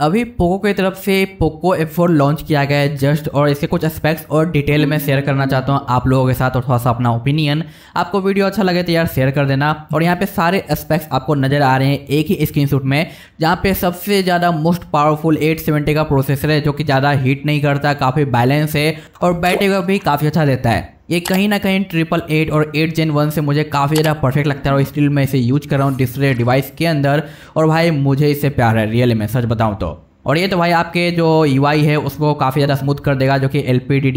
अभी पोको की तरफ से पोको एफ फोर लॉन्च किया गया है जस्ट और इसके कुछ एस्पेक्ट्स और डिटेल में शेयर करना चाहता हूँ आप लोगों के साथ और थोड़ा सा अपना ओपिनियन आपको वीडियो अच्छा लगे तो यार शेयर कर देना और यहाँ पे सारे एस्पेक्ट्स आपको नज़र आ रहे हैं एक ही शूट में जहाँ पे सबसे ज़्यादा मोस्ट पावरफुल एट का प्रोसेसर है जो कि ज़्यादा हीट नहीं करता काफ़ी बैलेंस है और बैटरी भी काफ़ी अच्छा देता है ये कहीं ना कहीं ट्रिपल एट और एट जेन वन से मुझे काफ़ी ज़्यादा परफेक्ट लगता है और स्टिल मैं इसे यूज कर रहा हूँ डिस्प्ले डिवाइस के अंदर और भाई मुझे इससे प्यार है रियल में सच बताऊँ तो और ये तो भाई आपके जो यू है उसको काफ़ी ज़्यादा स्मूथ कर देगा जो कि एल पी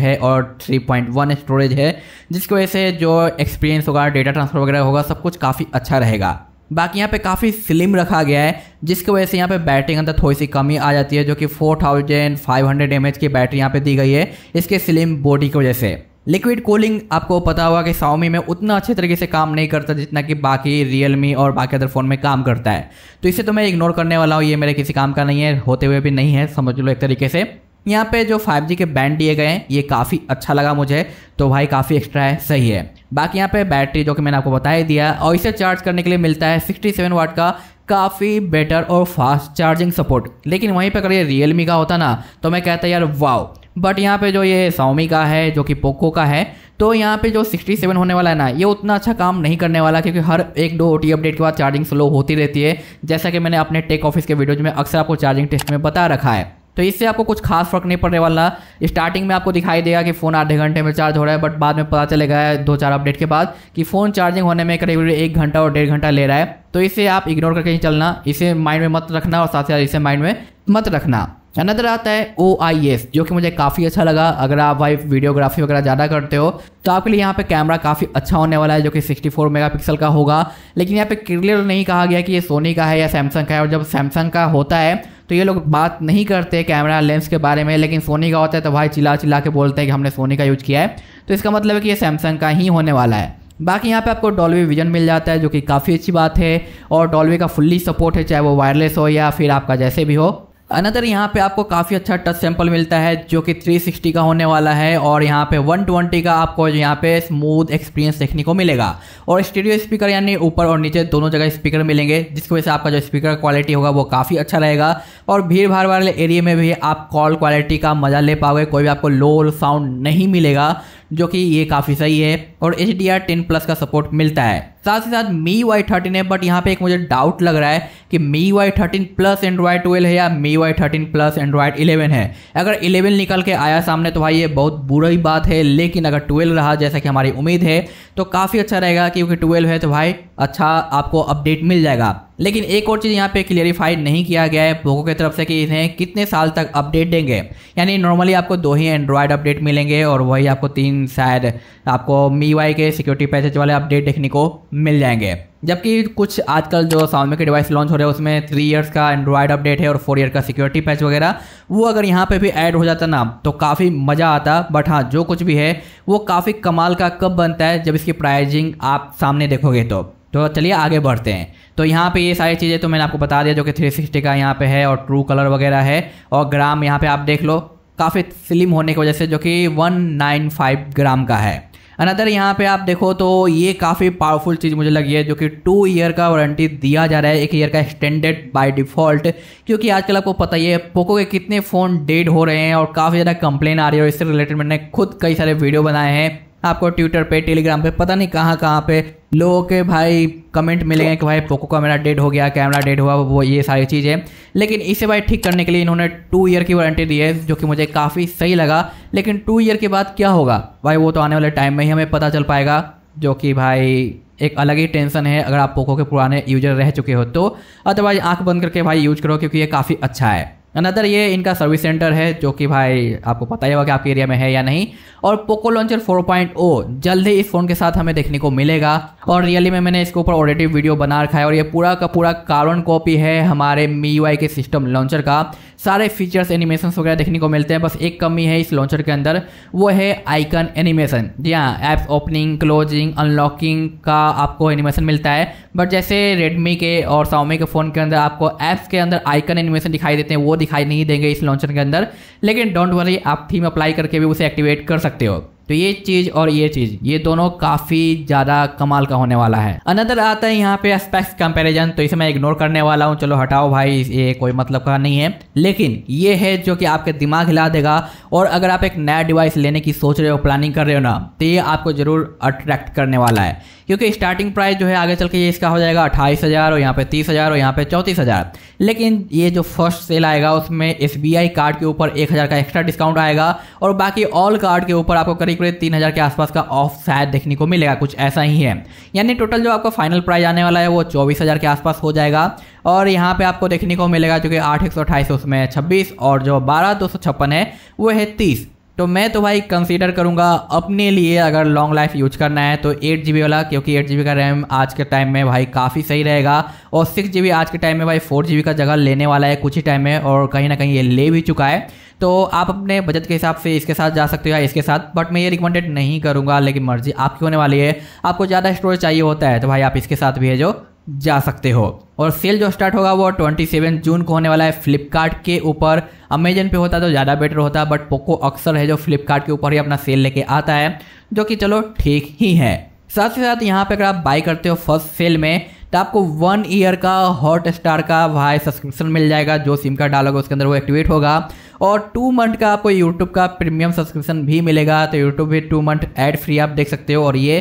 है और 3.1 स्टोरेज है जिसकी वजह से जो एक्सपीरियंस होगा डेटा ट्रांसफ़र वगैरह होगा सब कुछ काफ़ी अच्छा रहेगा बाकी यहाँ पे काफ़ी स्लिम रखा गया है जिसकी वजह से यहाँ पे बैटरी के अंदर थोड़ी सी कमी आ जाती है जो कि 4500 थाउजेंड की बैटरी यहाँ पे दी गई है इसके स्लिम बॉडी की वजह से लिक्विड कूलिंग आपको पता होगा कि साउमी में उतना अच्छे तरीके से काम नहीं करता जितना कि बाकी रियलमी और बाकी अदर फ़ोन में काम करता है तो इसे तो मैं इग्नोर करने वाला हूँ ये मेरे किसी काम का नहीं है होते हुए भी नहीं है समझ लो एक तरीके से यहाँ पे जो 5G के बैंड दिए गए हैं ये काफ़ी अच्छा लगा मुझे तो भाई काफ़ी एक्स्ट्रा है सही है बाकी यहाँ पे बैटरी जो कि मैंने आपको बता ही दिया और इसे चार्ज करने के लिए मिलता है 67 वाट का काफ़ी बेटर और फास्ट चार्जिंग सपोर्ट लेकिन वहीं पर अगर ये रियलमी का होता ना तो मैं कहता यार वाओ बट यहाँ पे जो ये सौमी का है जो कि पोको का है तो यहाँ पे जो 67 होने वाला है ना ये उतना अच्छा काम नहीं करने वाला क्योंकि हर एक दो ओ अपडेट के बाद चार्जिंग स्लो होती रहती है जैसा कि मैंने अपने टेक ऑफिस के वीडियोज में अक्सर आपको चार्जिंग टेस्ट में बता रखा है तो इससे आपको कुछ खास फर्क नहीं पड़ने वाला स्टार्टिंग में आपको दिखाई देगा कि फ़ोन आधे घंटे में चार्ज हो रहा है बट बाद में पता चलेगा दो चार अपडेट के बाद कि फ़ोन चार्जिंग होने में करीब एक घंटा और डेढ़ घंटा ले रहा है तो इसे आप इग्नोर करके ही चलना इसे माइंड में मत रखना और साथ ही साथ इसे माइंड में मत रखना अनदर आता है ओ आई एस जो कि मुझे काफ़ी अच्छा लगा अगर आप भाई वीडियोग्राफी वगैरह ज़्यादा करते हो तो आपके लिए यहाँ पे कैमरा काफ़ी अच्छा होने वाला है जो कि 64 मेगापिक्सल का होगा लेकिन यहाँ पे क्लियर नहीं कहा गया कि ये सोनी का है या सैमसंग का है और जब सैमसंग का होता है तो ये लोग बात नहीं करते कैमरा लेंस के बारे में लेकिन सोनी का होता है तो भाई चिल्ला चिल्ला के बोलते हैं कि हमने सोनी का यूज़ किया है तो इसका मतलब है कि ये सैमसंग का ही होने वाला है बाकी यहाँ पे आपको डॉल्वी विजन मिल जाता है जो कि काफ़ी अच्छी बात है और डॉल्वी का फुल्ली सपोर्ट है चाहे वो वायरलेस हो या फिर आपका जैसे भी हो अनदर यहाँ पे आपको काफ़ी अच्छा टच सैम्पल मिलता है जो कि 360 का होने वाला है और यहाँ पे 120 का आपको यहाँ पे स्मूथ एक्सपीरियंस देखने को मिलेगा और स्टूडियो स्पीकर यानी ऊपर और नीचे दोनों जगह स्पीकर मिलेंगे जिसकी वजह से आपका जो स्पीकर क्वालिटी होगा वो काफ़ी अच्छा रहेगा और भीड़ भाड़ वाले एरिया में भी आप कॉल क्वालिटी का मज़ा ले पाओगे कोई भी आपको लो साउंड नहीं मिलेगा जो कि ये काफ़ी सही है और H D R ten plus का सपोर्ट मिलता है साथ ही साथ मी वाई थर्टीन है बट यहाँ पे एक मुझे डाउट लग रहा है कि MIUI thirteen plus Android twelve है या MIUI thirteen plus Android eleven है अगर इलेवन निकल के आया सामने तो भाई ये बहुत बुरी बात है लेकिन अगर ट्वेल्व रहा जैसा कि हमारी उम्मीद है तो काफ़ी अच्छा रहेगा क्योंकि ट्वेल्व है तो भाई अच्छा आपको अपडेट मिल जाएगा लेकिन एक और चीज़ यहाँ पे क्लियरिफाई नहीं किया गया है पोको की तरफ से कि इन्हें कितने साल तक अपडेट देंगे यानी नॉर्मली आपको दो ही एंड्रॉयड अपडेट मिलेंगे और वही आपको तीन शायद आपको मी यूआई के सिक्योरिटी पैसेज वाले अपडेट देखने को मिल जाएंगे जबकि कुछ आजकल जो सामने के डिवाइस लॉन्च हो रहे हैं उसमें थ्री इयर्स का एंड्रॉयड अपडेट है और फोर ईयर का सिक्योरिटी पैच वगैरह वो अगर यहाँ पे भी ऐड हो जाता ना तो काफ़ी मज़ा आता बट हाँ जो कुछ भी है वो काफ़ी कमाल का कब बनता है जब इसकी प्राइजिंग आप सामने देखोगे तो तो चलिए आगे बढ़ते हैं तो यहाँ पे ये सारी चीज़ें तो मैंने आपको बता दिया जो कि थ्री सिक्सटी का यहाँ पे है और ट्रू कलर वगैरह है और ग्राम यहाँ पे आप देख लो काफ़ी स्लिम होने की वजह से जो कि वन नाइन फाइव ग्राम का है अनदर यहाँ पे आप देखो तो ये काफ़ी पावरफुल चीज़ मुझे लगी है जो कि टू ईयर का वारंटी दिया जा रहा है एक ईयर का एक्सटेंडेड बाय डिफ़ॉल्ट क्योंकि आजकल आपको पता ही है पोको के कितने फ़ोन डेड हो रहे हैं और काफ़ी ज़्यादा कंप्लेन आ रही है और इससे रिलेटेड मैंने खुद कई सारे वीडियो बनाए हैं आपको ट्विटर पे टेलीग्राम पे पता नहीं कहाँ कहाँ पे लोगों के भाई कमेंट मिलेंगे कि भाई पोको का मेरा डेड हो गया कैमरा डेड हुआ वो ये सारी चीज़ें लेकिन इसे भाई ठीक करने के लिए इन्होंने टू ईयर की वारंटी दी है जो कि मुझे काफ़ी सही लगा लेकिन टू ईयर के बाद क्या होगा भाई वो तो आने वाले टाइम में ही हमें पता चल पाएगा जो कि भाई एक अलग ही टेंशन है अगर आप पोको के पुराने यूजर रह चुके हो तो अदरवाइज आंख बंद करके भाई यूज करो क्योंकि ये काफ़ी अच्छा है अनदर ये इनका सर्विस सेंटर है जो कि भाई आपको पता ही होगा कि आपके एरिया में है या नहीं और पोको लॉन्चर 4.0 जल्द ही इस फ़ोन के साथ हमें देखने को मिलेगा और रियली में मैंने इसके ऊपर ऑडिटिव वीडियो बना रखा है और ये पूरा का पूरा कार्बन कॉपी है हमारे मी के सिस्टम लॉन्चर का सारे फीचर्स एनिमेशन वगैरह देखने को मिलते हैं बस एक कमी है इस लॉन्चर के अंदर वो है आइकन एनिमेशन जी हाँ ऐप्स ओपनिंग क्लोजिंग अनलॉकिंग का आपको एनिमेशन मिलता है बट जैसे रेडमी के और साउमी के फ़ोन के अंदर आपको ऐप्स के अंदर आइकन एनिमेशन दिखाई देते हैं वो दिखाई नहीं देंगे इस लॉन्चर के अंदर लेकिन डोंट वरी आप थीम अप्लाई करके भी उसे एक्टिवेट कर सकते हो तो ये चीज़ और ये चीज़ ये दोनों काफ़ी ज़्यादा कमाल का होने वाला है अनदर आता है यहाँ पे स्पेक्स कंपैरिजन तो इसे मैं इग्नोर करने वाला हूँ चलो हटाओ भाई ये कोई मतलब का नहीं है लेकिन ये है जो कि आपके दिमाग हिला देगा और अगर आप एक नया डिवाइस लेने की सोच रहे हो प्लानिंग कर रहे हो ना तो ये आपको ज़रूर अट्रैक्ट करने वाला है क्योंकि स्टार्टिंग प्राइस जो है आगे चल के ये इसका हो जाएगा अट्ठाईस हज़ार और यहाँ पे तीस हज़ार और यहाँ पे चौंतीस हज़ार लेकिन ये जो फर्स्ट सेल आएगा उसमें एस कार्ड के ऊपर एक हज़ार का एक्स्ट्रा डिस्काउंट आएगा और बाकी ऑल कार्ड के ऊपर आपको करीब करीब तीन हज़ार के आसपास का ऑफ शायद देखने को मिलेगा कुछ ऐसा ही है यानी टोटल जो आपका फाइनल प्राइस आने वाला है वो चौबीस हज़ार के आसपास हो जाएगा और यहाँ पे आपको देखने को मिलेगा जो कि आठ एक सौ अट्ठाईस उसमें छब्बीस और जो बारह दो सौ छप्पन है वो है तीस तो मैं तो भाई कंसीडर करूँगा अपने लिए अगर लॉन्ग लाइफ यूज करना है तो एट जी वाला क्योंकि एट जी का रैम आज के टाइम में भाई काफ़ी सही रहेगा और सिक्स जी आज के टाइम में भाई फोर जी का जगह लेने वाला है कुछ ही टाइम में और कहीं ना कहीं ये ले भी चुका है तो आप अपने बजट के हिसाब से इसके साथ जा सकते हो या इसके साथ बट मैं ये रिकमेंडेड नहीं करूँगा लेकिन मर्जी आपकी होने वाली है आपको ज़्यादा स्टोरेज चाहिए होता है तो भाई आप इसके साथ भेजो जा सकते हो और सेल जो स्टार्ट होगा वो ट्वेंटी सेवन जून को होने वाला है फ्लिपकार्ट के ऊपर अमेजन पे होता तो ज़्यादा बेटर होता बट पोको अक्सर है जो फ्लिपकार्ट के ऊपर ही अपना सेल लेके आता है जो कि चलो ठीक ही है साथ ही साथ यहाँ पे अगर आप बाई करते हो फर्स्ट सेल में तो आपको वन ईयर का हॉट स्टार का वाई सब्सक्रिप्शन मिल जाएगा जो सिम कार्ड डालोगे उसके अंदर वो एक्टिवेट होगा और टू मंथ का आपको यूट्यूब का प्रीमियम सब्सक्रिप्शन भी मिलेगा तो यूट्यूब भी टू मंथ एड फ्री आप देख सकते हो और ये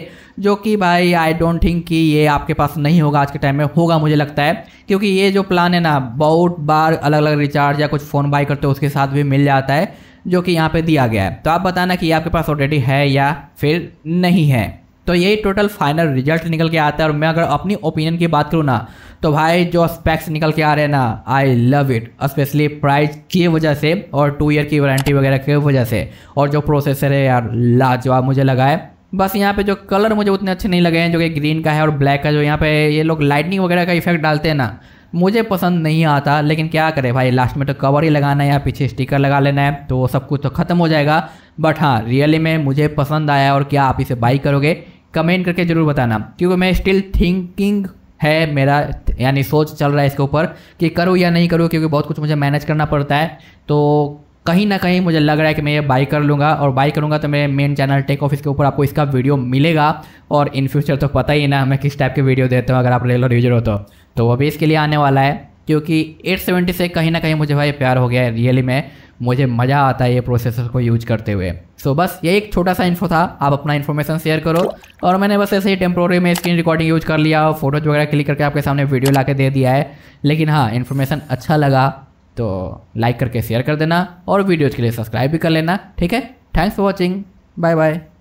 जो कि भाई आई डोंट थिंक कि ये आपके पास नहीं होगा आज के टाइम में होगा मुझे लगता है क्योंकि ये जो प्लान है ना बहुत बार अलग अलग रिचार्ज या कुछ फ़ोन बाई करते हो उसके साथ भी मिल जाता है जो कि यहाँ पे दिया गया है तो आप बताना कि ये आपके पास ऑलरेडी है या फिर नहीं है तो यही टोटल फाइनल रिजल्ट निकल के आता है और मैं अगर अपनी ओपिनियन की बात करूँ ना तो भाई जो स्पेक्स निकल के आ रहे हैं ना I love it specially price की वजह से और टू ईयर की वारंटी वगैरह की वजह से और जो प्रोसेसर है यार लाजवाब मुझे लगा है बस यहाँ पे जो कलर मुझे उतने अच्छे नहीं लगे हैं जो कि ग्रीन का है और ब्लैक का जो यहाँ पे ये लोग लाइटनिंग वगैरह का इफेक्ट डालते हैं ना मुझे पसंद नहीं आता लेकिन क्या करें भाई लास्ट में तो कवर ही लगाना है या पीछे स्टिकर लगा लेना है तो वो सब कुछ तो ख़त्म हो जाएगा बट हाँ रियली में मुझे पसंद आया और क्या आप इसे बाई करोगे कमेंट करके ज़रूर बताना क्योंकि मैं स्टिल थिंकिंग है मेरा यानी सोच चल रहा है इसके ऊपर कि करूँ या नहीं करूँ क्योंकि बहुत कुछ मुझे मैनेज करना पड़ता है तो कहीं ना कहीं मुझे लग रहा है कि मैं ये बाई कर लूँगा और बाई करूँगा तो मेरे मेन चैनल टेक ऑफिस के ऊपर आपको इसका वीडियो मिलेगा और इन फ्यूचर तो पता ही ना मैं किस टाइप के वीडियो देता हूँ अगर आप रेगुलर यूजर हो तो।, तो, वो भी इसके लिए आने वाला है क्योंकि 870 से कहीं ना कहीं मुझे भाई प्यार हो गया है रियली में मुझे मज़ा आता है ये प्रोसेसर को यूज करते हुए सो so, बस ये एक छोटा सा इन्फो था आप अपना इन्फॉर्मेशन शेयर करो और मैंने बस ऐसे ही टेम्प्रोरी में स्क्रीन रिकॉर्डिंग यूज कर लिया और फोटोज वगैरह क्लिक करके आपके सामने वीडियो ला के दे दिया है लेकिन हाँ इन्फॉर्मेशन अच्छा लगा तो लाइक करके शेयर कर देना और वीडियोज़ के लिए सब्सक्राइब भी कर लेना ठीक है thanks for watching bye bye